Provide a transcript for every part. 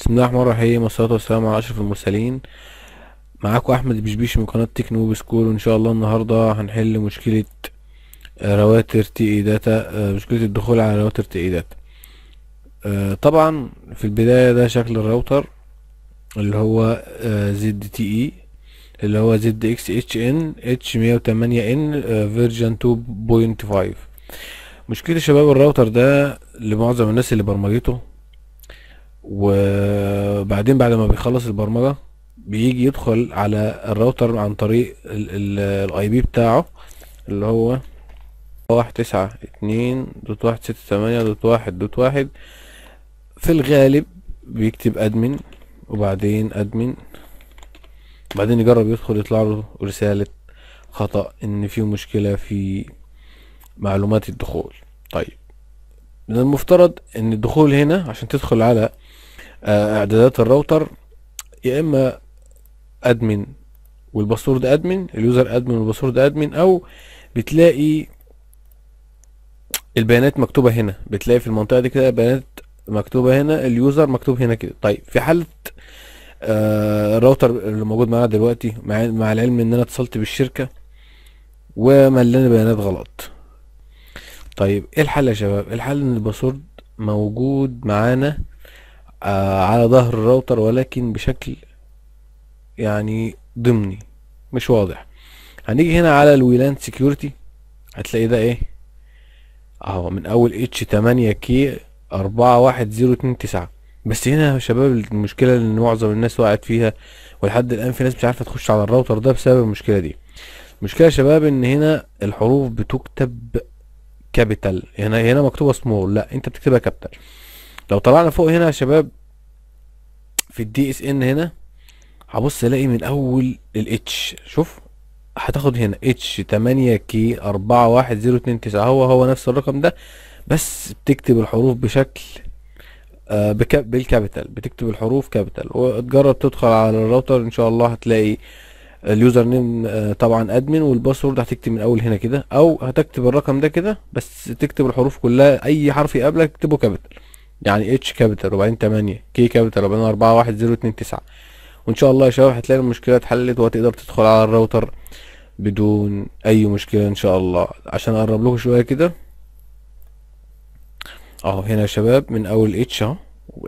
بسم الله الرحمن الرحيم والصلاة والسلام على أشرف المرسلين معاكم أحمد بشبيش من قناة تكنو بسكول وإن شاء الله النهاردة هنحل مشكلة آه، رواتر تي اي داتا آه، مشكلة الدخول على رواتر تي اي داتا آه، طبعا في البداية ده شكل الراوتر اللي هو زد تي اي اللي هو زد اكس اتش ان اتش مية وتمانية ان فيرجن تو بوينت فايف مشكلة شباب الراوتر ده لمعظم الناس اللي برمجته وبعدين بعد ما بيخلص البرمجه بيجي يدخل على الراوتر عن طريق الاي بي بتاعه اللي هو واحد تسعة اتنين دوت واحد ستة تمانية دوت واحد دوت واحد في الغالب بيكتب ادمن وبعدين ادمن بعدين يجرب يدخل يطلع له رسالة خطأ ان في مشكلة في معلومات الدخول طيب من المفترض ان الدخول هنا عشان تدخل على آه، اعدادات الراوتر يا اما ادمن والباسورد ادمن اليوزر ادمن والباسورد ادمن او بتلاقي البيانات مكتوبه هنا بتلاقي في المنطقه دي كده بيانات مكتوبه هنا اليوزر مكتوب هنا كده طيب في حاله آه الراوتر اللي موجود معانا دلوقتي مع, مع العلم ان انا اتصلت بالشركه وملاني بيانات غلط طيب ايه الحل يا شباب الحل ان الباسورد موجود معانا آه على ظهر الراوتر ولكن بشكل يعني ضمني مش واضح هنيجي هنا على الويلان سكيورتي هتلاقي ده ايه اهو من اول اتش 8 كي 41029 بس هنا يا شباب المشكله اللي معظم الناس وقعت فيها ولحد الان في ناس مش عارفه تخش على الراوتر ده بسبب المشكله دي المشكله يا شباب ان هنا الحروف بتكتب كابيتال هنا هنا مكتوبه سمول لا انت بتكتبها كابيتال لو طلعنا فوق هنا يا شباب في الدي اس ان هنا هبص الاقي من اول الاتش شوف هتاخد هنا اتش 8 كي 41029 هو هو نفس الرقم ده بس بتكتب الحروف بشكل آه، بالكابيتال بتكتب الحروف كابيتال وتجرب تدخل على الراوتر ان شاء الله هتلاقي اليوزر نيم آه، طبعا ادمن والباسورد هتكتب من اول هنا كده او هتكتب الرقم ده كده بس تكتب الحروف كلها اي حرف يقابلك اكتبه كابيتال يعني اتش كابيتال وبعدين 8 كي كابيتال وبعدين 4 1 0 2 9 وان شاء الله يا شباب هتلاقي المشكله اتحلت وهتقدر تدخل على الراوتر بدون اي مشكله ان شاء الله عشان اقرب لكم شويه كده اهو هنا يا شباب من اول اتش اهو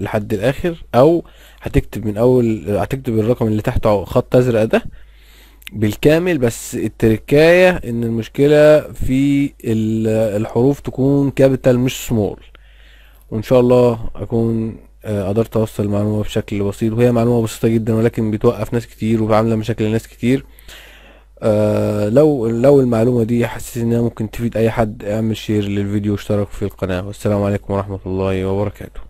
لحد الاخر او هتكتب من اول هتكتب الرقم اللي تحته خط ازرق ده بالكامل بس التركاية ان المشكلة في الحروف تكون كابيتال مش سمول وان شاء الله اكون آه، قدرت اوصل المعلومة بشكل بسيط وهي معلومة بسيطة جدا ولكن بتوقف ناس كتير وعاملة مشاكل لناس كتير آه لو لو المعلومة دي حسيت انها ممكن تفيد اي حد اعمل شير للفيديو واشترك في القناة والسلام عليكم ورحمة الله وبركاته